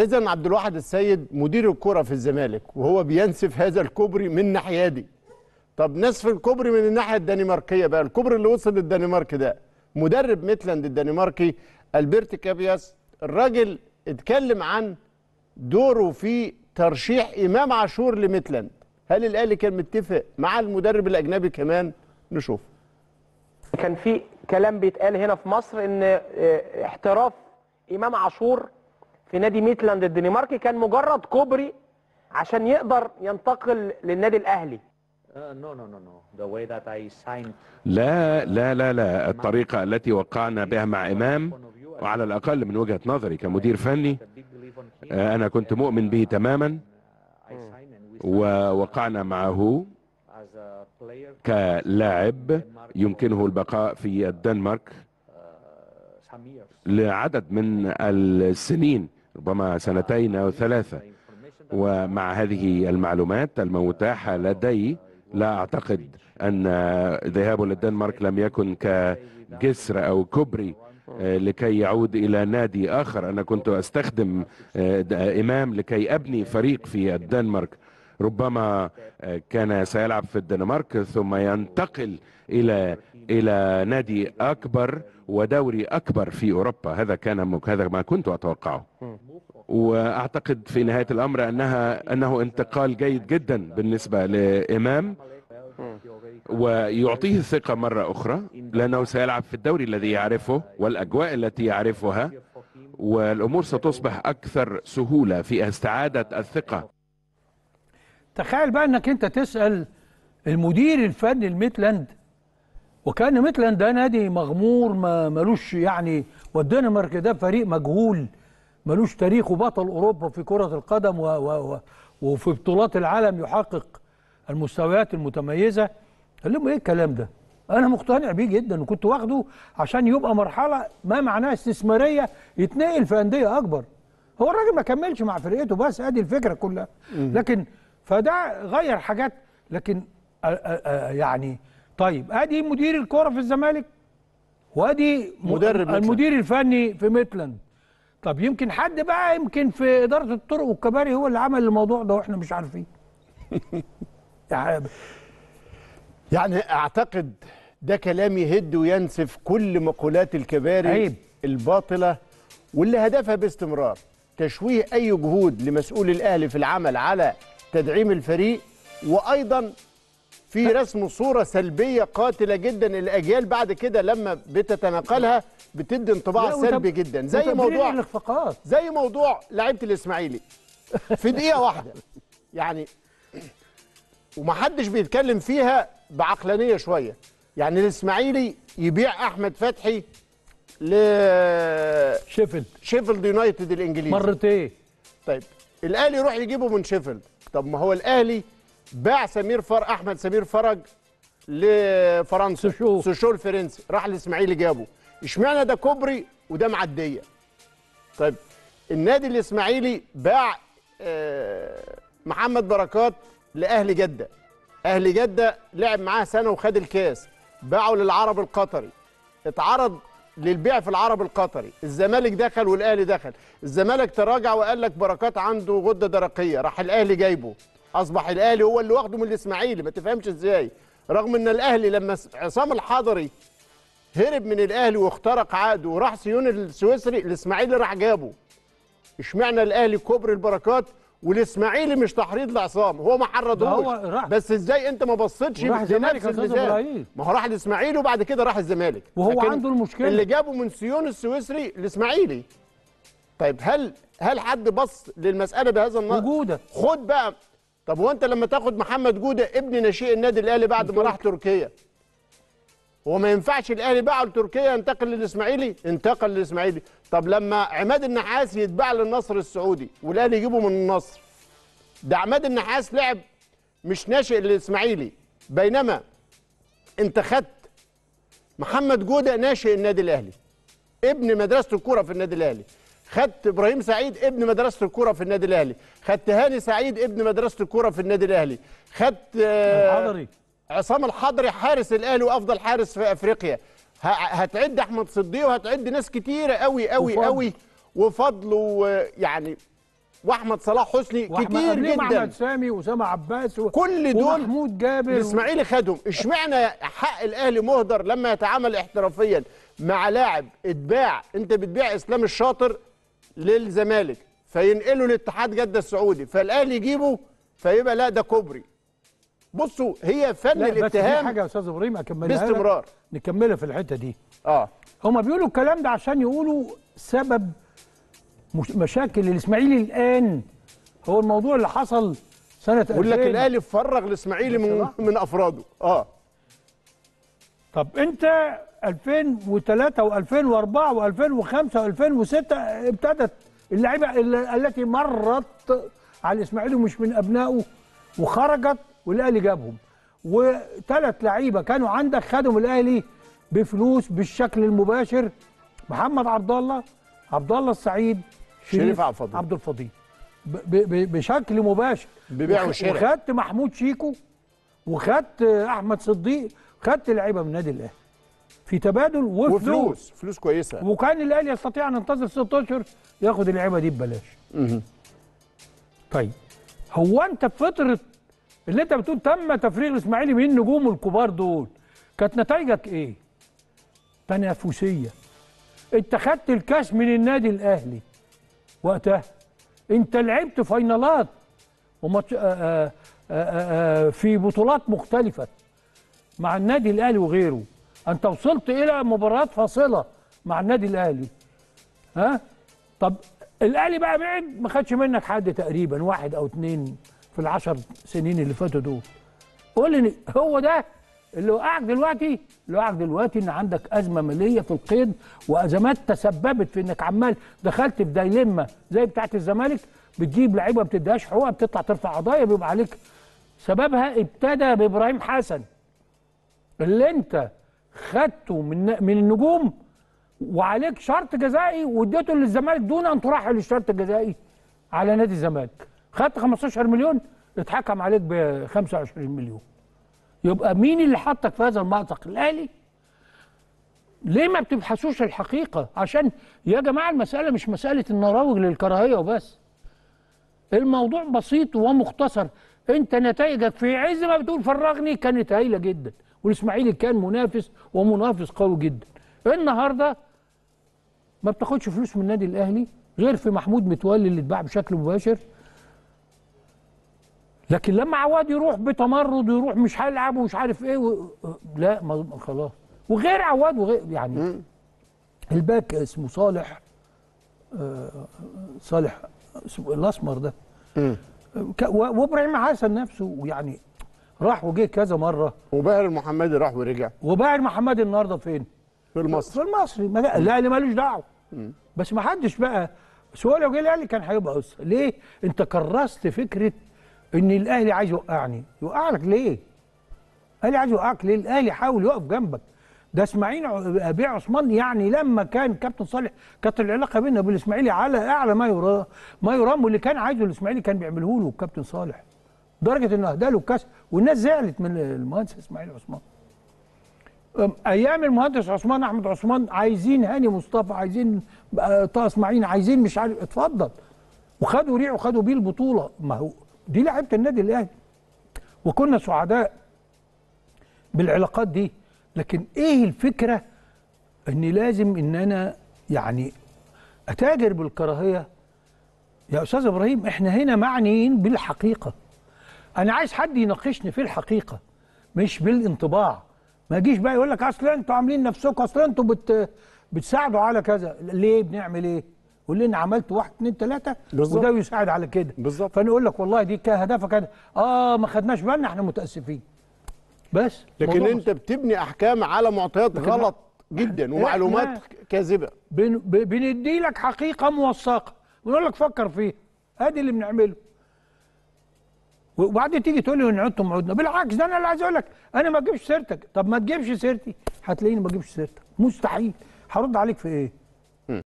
اذا عبد الواحد السيد مدير الكره في الزمالك وهو بينسف هذا الكوبري من ناحيه دي طب نسف الكوبري من الناحيه الدنماركيه بقى الكوبري اللي وصل للدنمارك ده مدرب ميتلاند الدنماركي البرت كابياس الراجل اتكلم عن دوره في ترشيح امام عاشور لميتلاند هل الاهلي كان متفق مع المدرب الاجنبي كمان نشوف كان في كلام بيتقال هنا في مصر ان آه، احتراف امام عاشور في نادي ميتلاند الدنماركي كان مجرد كوبري عشان يقدر ينتقل للنادي الاهلي آه، لا لا لا لا الطريقة التي وقعنا بها مع إمام وعلى الأقل من وجهة نظري كمدير فني آه، أنا كنت مؤمن به تماما ووقعنا معه كلاعب يمكنه البقاء في الدنمارك لعدد من السنين ربما سنتين أو ثلاثة ومع هذه المعلومات المتاحة لدي لا أعتقد أن ذهابه للدنمارك لم يكن كجسر أو كبري آه، لكي يعود إلى نادي آخر أنا كنت أستخدم آه، إمام لكي أبني فريق في الدنمارك ربما آه، كان سيلعب في الدنمارك ثم ينتقل الى الى نادي اكبر ودوري اكبر في اوروبا هذا كان هذا ما كنت اتوقعه واعتقد في نهايه الامر انها انه انتقال جيد جدا بالنسبه لامام ويعطيه الثقه مره اخرى لانه سيلعب في الدوري الذي يعرفه والاجواء التي يعرفها والامور ستصبح اكثر سهوله في استعاده الثقه تخيل بقى انك انت تسال المدير الفني لميتلاند وكان ميتلاند ده نادي مغمور ما ملوش يعني والدنمارك ده فريق مجهول ملوش تاريخ وبطل اوروبا في كره القدم و و و وفي بطولات العالم يحقق المستويات المتميزه قال لهم ايه الكلام ده انا مقتنع بيه جدا وكنت واخده عشان يبقى مرحله ما معناها استثماريه يتنقل في انديه اكبر هو الراجل ما كملش مع فرقته بس ادي الفكره كلها لكن فده غير حاجات لكن آه، آه، آه، يعني طيب ادي مدير الكوره في الزمالك وادي مدرب المدير مثلا. الفني في ميتلاند طب يمكن حد بقى يمكن في اداره الطرق والكباري هو اللي عمل الموضوع ده واحنا مش عارفين يعني اعتقد ده كلام يهد وينسف كل مقولات الكباري عيب. الباطله واللي هدفها باستمرار تشويه اي جهود لمسؤول الاهلي في العمل على تدعيم الفريق وايضا في رسم صوره سلبيه قاتله جدا الاجيال بعد كده لما بتتناقلها بتدي انطباع سلبي جدا زي موضوع زي موضوع لعيبه الاسماعيلي في دقيقه واحده يعني ومحدش بيتكلم فيها بعقلانيه شويه يعني الاسماعيلي يبيع احمد فتحي ل شيفيلد شيفيلد يونايتد الانجليزي مرتين طيب الاهلي يروح يجيبه من شيفيلد طب ما هو الاهلي باع سمير فر احمد سمير فرج لفرنسا سوشو سوشو الفرنسي راح الاسماعيلي جابه اشمعنى ده كوبري وده معديه طيب النادي الاسماعيلي باع آه محمد بركات لاهلي جده اهلي جده لعب معاه سنه وخد الكاس باعه للعرب القطري اتعرض للبيع في العرب القطري الزمالك دخل والاهلي دخل الزمالك تراجع وقال لك بركات عنده غده درقيه راح الاهلي جايبه اصبح الاهلي هو اللي واخده من الاسماعيلي ما تفهمش ازاي رغم ان الاهلي لما عصام الحضري هرب من الاهلي واخترق عقده وراح سيون السويسري الاسماعيلي راح جابه اشمعنى الاهلي كوبري البركات والاسماعيلي مش تحريض لعصام هو ما حرضوش بس ازاي انت ما بصيتش لنفس الميزان ما هو راح الاسماعيلي وبعد كده راح الزمالك وهو عنده المشكله اللي جابه من سيون السويسري الاسماعيلي طيب هل هل حد بص للمساله بهذا النظر وجوده خد بقى طب وانت لما تاخد محمد جوده ابن ناشئ النادي الاهلي بعد ما راح تركيا هو ما ينفعش الاهلي باعه لتركيا ينتقل للاسماعيلي انتقل للاسماعيلي طب لما عماد النحاس يتباع للنصر السعودي والاهلي يجيبه من النصر ده عماد النحاس لعب مش ناشئ للاسماعيلي بينما انت خدت محمد جوده ناشئ النادي الاهلي ابن مدرسه الكوره في النادي الاهلي خدت ابراهيم سعيد ابن مدرسه الكوره في النادي الاهلي خدت هاني سعيد ابن مدرسه الكوره في النادي الاهلي خدت آه، الحضري عصام الحضري حارس الاهلي وافضل حارس في افريقيا هتعد احمد صديق وهتعد ناس كتيره قوي قوي وفضل. قوي وفضل ويعني واحمد صلاح حسني كتير جدا احمد سامي واسامه عباس و... كل دول محمود جابر الاسماعيلي خدهم اشمعنى حق الاهلي مهدر لما يتعامل احترافيا مع لاعب اتباع انت بتبيع اسلام الشاطر للزمالك فينقله لاتحاد جده السعودي فالاهلي يجيبه فيبقى لا ده كوبري بصوا هي فن الاتهام حاجه يا استاذ ابراهيم اكملها باستمرار نكملها في الحته دي اه هما بيقولوا الكلام ده عشان يقولوا سبب مشاكل الاسماعيلي الان هو الموضوع اللي حصل سنه 2000 يقول لك الاهلي فرغ الاسماعيلي من من افراده اه طب انت 2003 و2004 و2005 و2006 ابتدت اللعيبه التي مرت على الاسماعيلي ومش من ابنائه وخرجت والاهلي جابهم وثلاث لعيبه كانوا عندك خدهم الاهلي بفلوس بالشكل المباشر محمد عبد الله عبد الله السعيد شريف عبد عبد الفضيل بشكل مباشر ببيع وشراء وخدت محمود شيكو وخدت احمد صديق خدت لعيبه من النادي الاهلي في تبادل وفلوس وفلوس فلوس كويسه وكان الاهلي يستطيع ان ينتظر 16 اشهر ياخد اللعيبه دي ببلاش طيب هو انت فتره اللي انت بتقول تم تفريغ الاسماعيلي من نجومه الكبار دول كانت نتائجك ايه تنافسيه انت خدت الكاس من النادي الاهلي وقتها انت لعبت فاينالات وماتش آه، آه، آه، في بطولات مختلفه مع النادي الاهلي وغيره انت وصلت الى مباريات فاصله مع النادي الاهلي ها طب الاهلي بقى بعد ما خدش منك حد تقريبا واحد او اثنين في العشر سنين اللي فاتوا دول قول لي هو ده اللي وقعك دلوقتي اللي وقعك دلوقتي ان عندك ازمه ماليه في القيد وازمات تسببت في انك عمال دخلت في دايلمه زي بتاعه الزمالك بتجيب لعيبه ما بتديهاش حقوقها بتطلع ترفع قضايا بيبقى عليك سببها ابتدى بابراهيم حسن اللي انت خدته من من النجوم وعليك شرط جزائي واديته للزمالك دون ان ترحل الشرط الجزائي على نادي الزمالك خدت 15 مليون اتحكم عليك ب 25 مليون يبقى مين اللي حطك في هذا المأزق الاهلي ليه ما بتبحثوش الحقيقه عشان يا جماعه المساله مش مساله ان اروج للكراهيه وبس الموضوع بسيط ومختصر انت نتائجك في عز ما بتقول فرغني كانت هايله جدا والاسماعيلي كان منافس ومنافس قوي جدا النهارده ما بتاخدش فلوس من النادي الاهلي غير في محمود متولي اللي اتباع بشكل مباشر لكن لما عواد يروح بتمرد ويروح مش هيلعب ومش عارف ايه و... لا ما خلاص وغير عواد وغير يعني الباك اسمه صالح آه، صالح اسمه إيه؟ الاسمر ده وابراهيم حسن نفسه يعني راح وجه كذا مره وباهر المحمدي راح ورجع وباهر محمدي النهارده فين؟ في المصري في المصري لا اللي مالوش دعوه بس ما حدش بقى بس هو لو جه الاهلي كان هيبقى ليه؟ انت كرست فكره ان الاهلي عايز يوقعني يوقعك ليه الاهلي عايز يوقعك ليه الاهلي حاول يقف جنبك ده اسماعيل ابي عثمان يعني لما كان كابتن صالح كانت العلاقه بيننا الاسماعيلي على اعلى ما يرام ما يرام واللي كان عايزه الاسماعيلي كان بيعمله له الكابتن صالح لدرجه انه اهدى له الكاس والناس زعلت من المهندس اسماعيل عثمان ايام المهندس عثمان احمد عثمان عايزين هاني مصطفى عايزين آه، طه اسماعيل عايزين مش عارف اتفضل وخدوا ريع وخدوا بيه البطوله ما هو دي لعيبه النادي الاهلي وكنا سعداء بالعلاقات دي لكن ايه الفكره ان لازم ان انا يعني اتاجر بالكراهيه يا استاذ ابراهيم احنا هنا معنيين بالحقيقه انا عايز حد يناقشني في الحقيقه مش بالانطباع ما يجيش بقى يقول لك اصل انتوا عاملين نفسكم اصل انتوا بت... بتساعدوا على كذا ليه بنعمل ايه قول لي انا عملت واحد اثنين ثلاثه وده يساعد على كده بالظبط فانا اقول لك والله دي كهدفك كده اه ما خدناش بالنا احنا متاسفين بس لكن انت بتبني احكام على معطيات غلط جدا ومعلومات كاذبه بن... بندي لك حقيقه موثقه ونقول لك فكر فيها ادي اللي بنعمله وبعدين تيجي تقول لي ان انتم عدنا بالعكس ده انا اللي عايز اقول لك انا ما اجيبش سيرتك طب ما تجيبش سيرتي هتلاقيني ما اجيبش سيرتك مستحيل هرد عليك في ايه